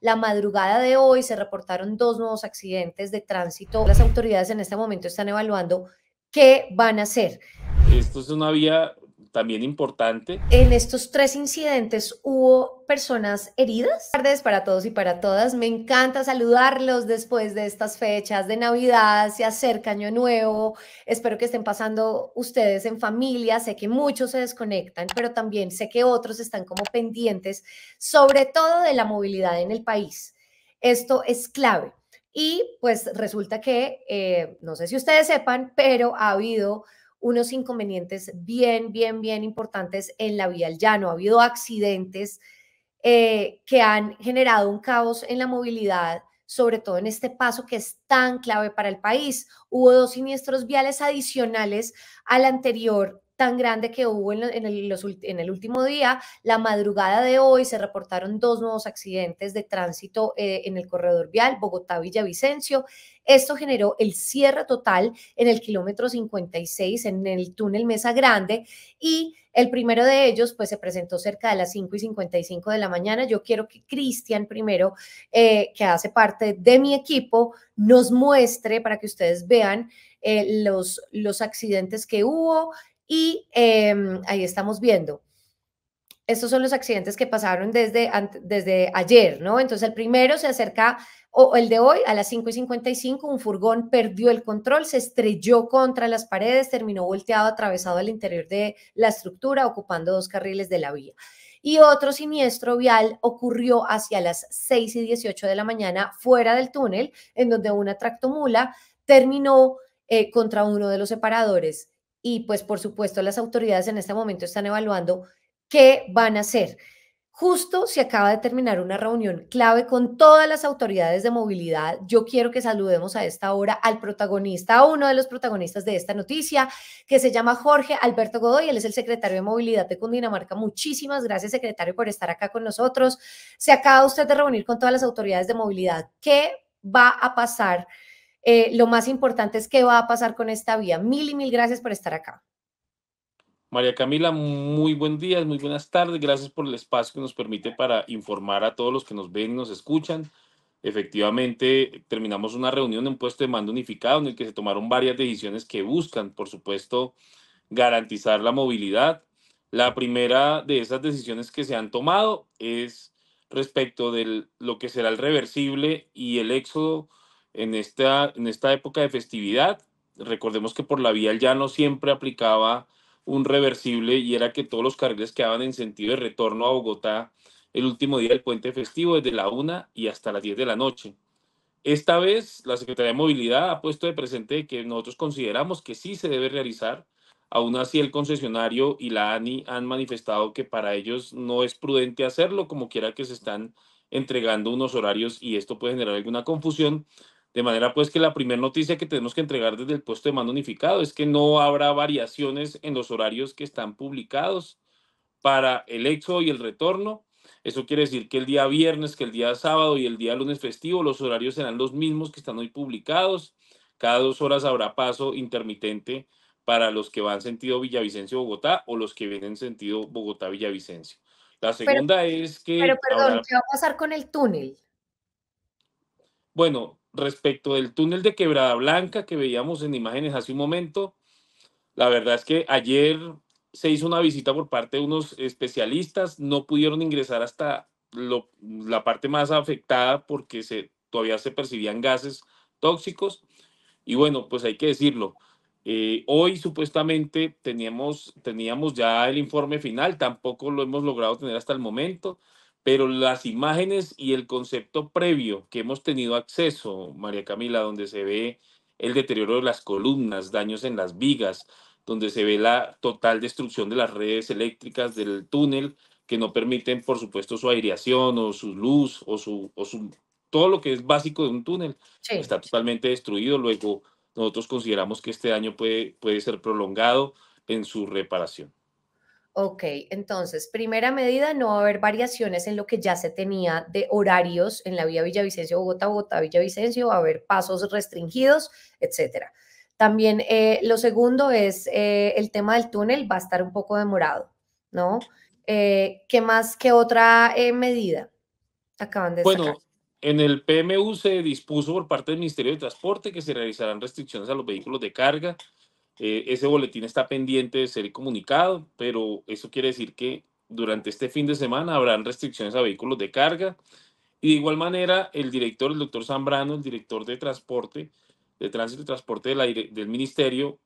La madrugada de hoy se reportaron dos nuevos accidentes de tránsito. Las autoridades en este momento están evaluando qué van a hacer. Esto es una vía también importante. En estos tres incidentes hubo personas heridas. Tardes para todos y para todas. Me encanta saludarlos después de estas fechas de Navidad. Se acerca Año Nuevo. Espero que estén pasando ustedes en familia. Sé que muchos se desconectan, pero también sé que otros están como pendientes, sobre todo de la movilidad en el país. Esto es clave. Y pues resulta que, eh, no sé si ustedes sepan, pero ha habido unos inconvenientes bien, bien, bien importantes en la vía al llano. Ha habido accidentes eh, que han generado un caos en la movilidad, sobre todo en este paso que es tan clave para el país. Hubo dos siniestros viales adicionales al anterior tan grande que hubo en, el, último día. La madrugada de hoy se reportaron dos nuevos accidentes de tránsito eh, en el corredor vial Bogotá-Villavicencio. Esto generó el cierre total en el kilómetro 56, en el túnel Mesa Grande, y el primero de ellos, pues se presentó cerca de las 5 y 55 de la mañana. Yo quiero que Cristian, primero, eh, que hace parte de mi equipo, nos muestre para que ustedes vean eh, los, los accidentes que hubo, y em, ahí estamos viendo. Estos son los accidentes que pasaron desde, desde ayer, ¿no? Entonces el primero se acerca, o el de hoy, a las 5 y 55, un furgón perdió el control, se estrelló contra las paredes, terminó volteado, atravesado al interior de la estructura, ocupando dos carriles de la vía y otro siniestro vial ocurrió hacia las 6 y 18 de la mañana fuera del túnel, en donde una tractomula terminó eh, contra uno de los separadores y pues por supuesto las autoridades en este momento están evaluando qué van a hacer. Justo se acaba de terminar una reunión clave con todas las autoridades de movilidad. Yo quiero que saludemos a esta hora al protagonista, a uno de los protagonistas de esta noticia, que se llama Jorge Alberto Godoy. Él es el secretario de movilidad de Cundinamarca. Muchísimas gracias, secretario, por estar acá con nosotros. Se acaba usted de reunir con todas las autoridades de movilidad. ¿Qué va a pasar? Eh, lo más importante es qué va a pasar con esta vía. Mil y mil gracias por estar acá. María Camila, muy buen día, muy buenas tardes. Gracias por el espacio que nos permite para informar a todos los que nos ven y nos escuchan. Efectivamente, terminamos una reunión en puesto de mando unificado en el que se tomaron varias decisiones que buscan, por supuesto, garantizar la movilidad. La primera de esas decisiones que se han tomado es respecto de lo que será el reversible y el éxodo en esta, en esta época de festividad. Recordemos que por la vía el llano siempre aplicaba un reversible y era que todos los carriles quedaban en sentido de retorno a Bogotá el último día del puente festivo desde la 1 y hasta las 10 de la noche. Esta vez la Secretaría de Movilidad ha puesto de presente que nosotros consideramos que sí se debe realizar, aún así el concesionario y la ANI han manifestado que para ellos no es prudente hacerlo, como quiera que se están entregando unos horarios y esto puede generar alguna confusión, de manera pues que la primera noticia que tenemos que entregar desde el puesto de mando unificado es que no habrá variaciones en los horarios que están publicados para el éxodo y el retorno. Eso quiere decir que el día viernes, que el día sábado y el día lunes festivo, los horarios serán los mismos que están hoy publicados. Cada dos horas habrá paso intermitente para los que van sentido Villavicencio-Bogotá o los que vienen sentido Bogotá-Villavicencio. La segunda es que... Pero perdón, ¿qué va a pasar con el túnel? Bueno, respecto del túnel de Quebrada Blanca que veíamos en imágenes hace un momento, la verdad es que ayer se hizo una visita por parte de unos especialistas, no pudieron ingresar hasta la parte más afectada porque se, todavía se percibían gases tóxicos. Y bueno, pues hay que decirlo. Eh, hoy supuestamente teníamos, teníamos ya el informe final, tampoco lo hemos logrado tener hasta el momento pero las imágenes y el concepto previo que hemos tenido acceso, María Camila, donde se ve el deterioro de las columnas, daños en las vigas, donde se ve la total destrucción de las redes eléctricas del túnel, que no permiten, por supuesto, su aireación o su luz o su, todo lo que es básico de un túnel, está totalmente destruido. Luego, nosotros consideramos que este daño puede, puede ser prolongado en su reparación. Ok, entonces, primera medida, no va a haber variaciones en lo que ya se tenía de horarios en la vía Villavicencio, Bogotá, Bogotá, Villavicencio, va a haber pasos restringidos, etcétera. También eh, lo segundo es eh, el tema del túnel, va a estar un poco demorado, ¿no? Eh, ¿Qué más, qué otra medida acaban de Bueno, en el PMU se dispuso por parte del Ministerio de Transporte que se realizarán restricciones a los vehículos de carga, eh, ese boletín está pendiente de ser comunicado, pero eso quiere decir que durante este fin de semana habrán restricciones a vehículos de carga. Y de igual manera, el director, el doctor Zambrano, el director de transporte, de tránsito y transporte del, del ministerio,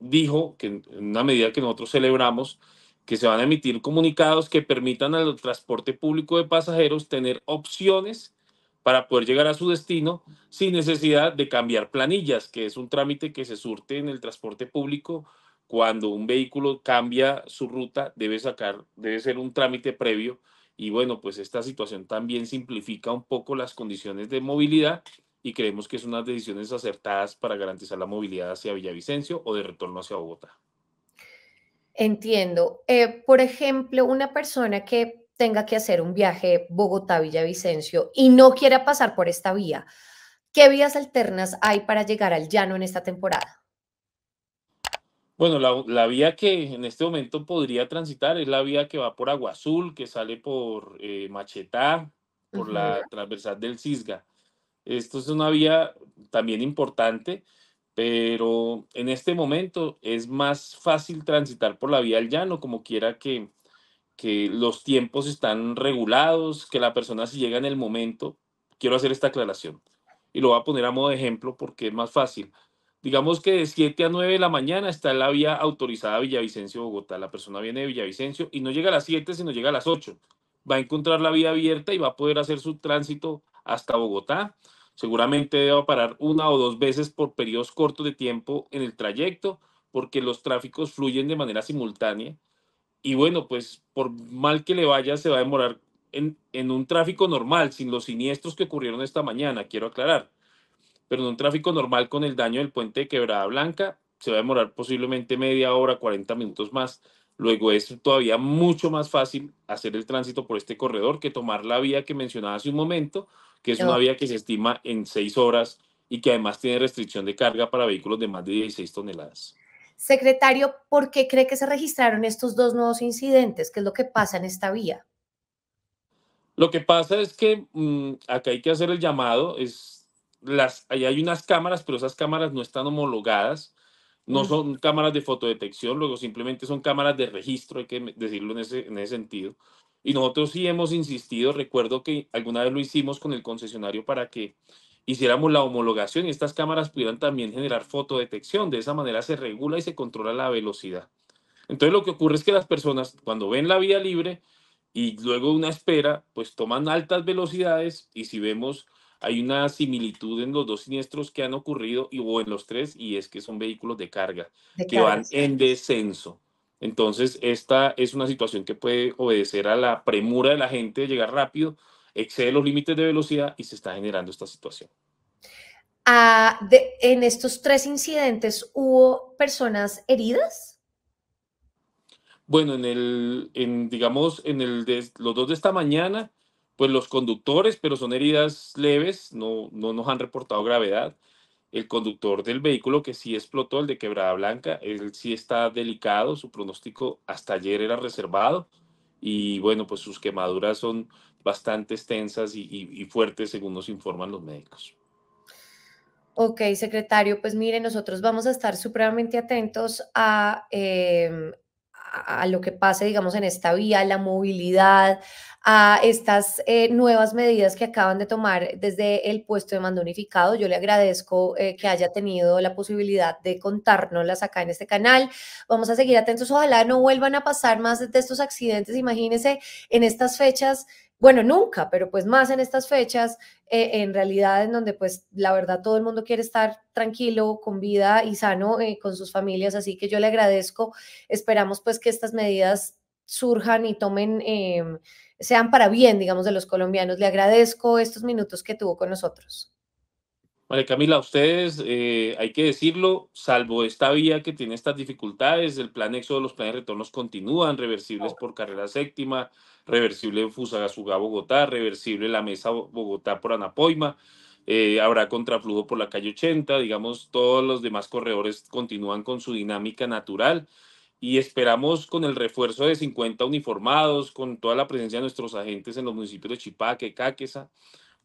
dijo que en una medida que nosotros celebramos, que se van a emitir comunicados que permitan al transporte público de pasajeros tener opciones para poder llegar a su destino sin necesidad de cambiar planillas, que es un trámite que se surte en el transporte público. Cuando un vehículo cambia su ruta, debe sacar, debe ser un trámite previo. Y bueno, pues esta situación también simplifica un poco las condiciones de movilidad y creemos que son unas decisiones acertadas para garantizar la movilidad hacia Villavicencio o de retorno hacia Bogotá. Entiendo. Eh, por ejemplo, una persona que tenga que hacer un viaje Bogotá-Villavicencio y no quiera pasar por esta vía, ¿qué vías alternas hay para llegar al llano en esta temporada? Bueno, la, vía que en este momento podría transitar es la vía que va por Agua Azul, que sale por eh, Machetá, por la transversal del Cisga. Esto es una vía también importante, pero en este momento es más fácil transitar por la vía al llano, como quiera que, que los tiempos están regulados, que la persona si llega en el momento, quiero hacer esta aclaración y lo voy a poner a modo de ejemplo porque es más fácil. Digamos que de 7 a 9 de la mañana está la vía autorizada Villavicencio-Bogotá. La persona viene de Villavicencio y no llega a las 7, sino llega a las 8. Va a encontrar la vía abierta y va a poder hacer su tránsito hasta Bogotá. Seguramente a parar una o dos veces por periodos cortos de tiempo en el trayecto porque los tráficos fluyen de manera simultánea y bueno, pues por mal que le vaya, se va a demorar en, un tráfico normal, sin los siniestros que ocurrieron esta mañana, quiero aclarar. Pero en un tráfico normal con el daño del puente de Quebrada Blanca, se va a demorar posiblemente media hora, 40 minutos más. Luego es todavía mucho más fácil hacer el tránsito por este corredor que tomar la vía que mencionaba hace un momento, que es una vía que se estima en seis horas y que además tiene restricción de carga para vehículos de más de 16 toneladas. Secretario, ¿por qué cree que se registraron estos dos nuevos incidentes? ¿Qué es lo que pasa en esta vía? Lo que pasa es que mm, acá hay que hacer el llamado, hay unas cámaras, pero esas cámaras no están homologadas, no son cámaras de fotodetección, luego simplemente son cámaras de registro, hay que decirlo en ese sentido. Y nosotros sí hemos insistido, recuerdo que alguna vez lo hicimos con el concesionario para que hiciéramos la homologación y estas cámaras pudieran también generar fotodetección. De esa manera se regula y se controla la velocidad. Entonces lo que ocurre es que las personas cuando ven la vía libre y luego una espera, pues toman altas velocidades y si vemos hay una similitud en los dos siniestros que han ocurrido y, o en los tres y es que son vehículos de carga que van en descenso. Entonces esta es una situación que puede obedecer a la premura de la gente de llegar rápido excede los límites de velocidad y se está generando esta situación. Ah, en estos tres incidentes hubo personas heridas. Bueno, en el, digamos, en el de, los dos de esta mañana, pues los conductores, pero son heridas leves, no, no nos han reportado gravedad. El conductor del vehículo que sí explotó, el de Quebrada Blanca, él sí está delicado, su pronóstico hasta ayer era reservado y bueno, pues sus quemaduras son bastante extensas y, fuertes según nos informan los médicos. Ok, secretario, pues mire, nosotros vamos a estar supremamente atentos a em, a, lo que pase, digamos, en esta vía, la movilidad, a estas eh, nuevas medidas que acaban de tomar desde el puesto de mando unificado. Yo le agradezco eh, que haya tenido la posibilidad de contárnoslas acá en este canal. Vamos a seguir atentos. Ojalá no vuelvan a pasar más de estos accidentes. Imagínense en estas fechas bueno, nunca, pero pues más en estas fechas, eh, en realidad en donde pues la verdad todo el mundo quiere estar tranquilo, con vida y sano eh, con sus familias, así que yo le agradezco, esperamos pues que estas medidas surjan y tomen, em, sean para bien, digamos, de los colombianos. Le agradezco estos minutos que tuvo con nosotros. Vale, Camila, ustedes, eh, hay que decirlo, salvo esta vía que tiene estas dificultades, el plan éxodo, los planes de retornos continúan, reversibles por carrera séptima, reversible Fusagasugá Bogotá, reversible la mesa Bogotá por Anapoima, eh, habrá contraflujo por la calle 80, digamos, todos los demás corredores continúan con su dinámica natural y esperamos con el refuerzo de 50 uniformados, con toda la presencia de nuestros agentes en los municipios de Chipaque, Cáqueza,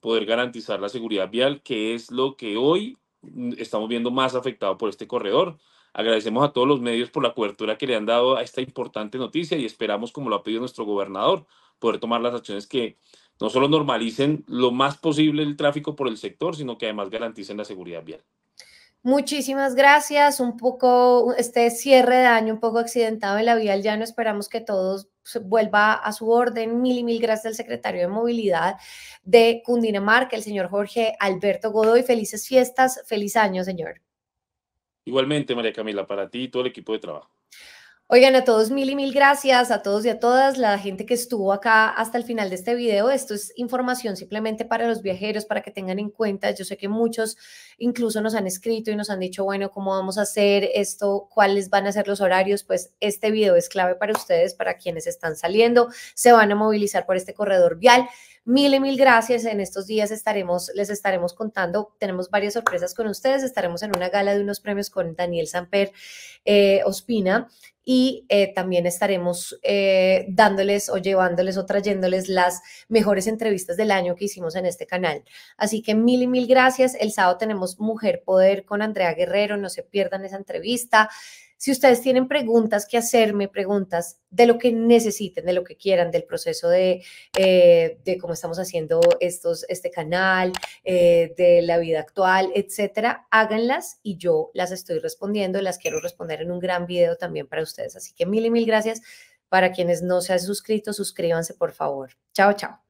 poder garantizar la seguridad vial, que es lo que hoy mm, estamos viendo más afectado por este corredor. Agradecemos a todos los medios por la cobertura que le han dado a esta importante noticia y esperamos, como lo ha pedido nuestro gobernador, poder tomar las acciones que no solo normalicen lo más posible el tráfico por el sector, sino que además garanticen la seguridad vial. Muchísimas gracias. Un poco este cierre de año, un poco accidentado en la vía al llano. Esperamos que todo vuelva a su orden. Mil y mil gracias al secretario de Movilidad de Cundinamarca, el señor Jorge Alberto Godoy. Felices fiestas, feliz año, señor. Igualmente, María Camila, para ti y todo el equipo de trabajo. Oigan, a todos mil y mil gracias, a todos y a todas, la gente que estuvo acá hasta el final de este video. Esto es información simplemente para los viajeros, para que tengan en cuenta. Yo sé que muchos incluso nos han escrito y nos han dicho, bueno, ¿cómo vamos a hacer esto? ¿Cuáles van a ser los horarios? Pues este video es clave para ustedes, para quienes están saliendo, se van a movilizar por este corredor vial. Mil y mil gracias. En estos días estaremos, les estaremos contando, tenemos varias sorpresas con ustedes. Estaremos en una gala de unos premios con Daniel Samper eh, Ospina y eh, también estaremos eh, dándoles o llevándoles o trayéndoles las mejores entrevistas del año que hicimos en este canal. Así que mil y mil gracias. El sábado tenemos Mujer Poder con Andrea Guerrero, no se pierdan esa entrevista. Si ustedes tienen preguntas que hacerme, preguntas de lo que necesiten, de lo que quieran, del proceso de, eh, de cómo estamos haciendo estos, este canal, eh, de la vida actual, etcétera, háganlas y yo las estoy respondiendo, las quiero responder en un gran video también para ustedes. Así que mil y mil gracias. Para quienes no se han suscrito, suscríbanse por favor. Chao, chao.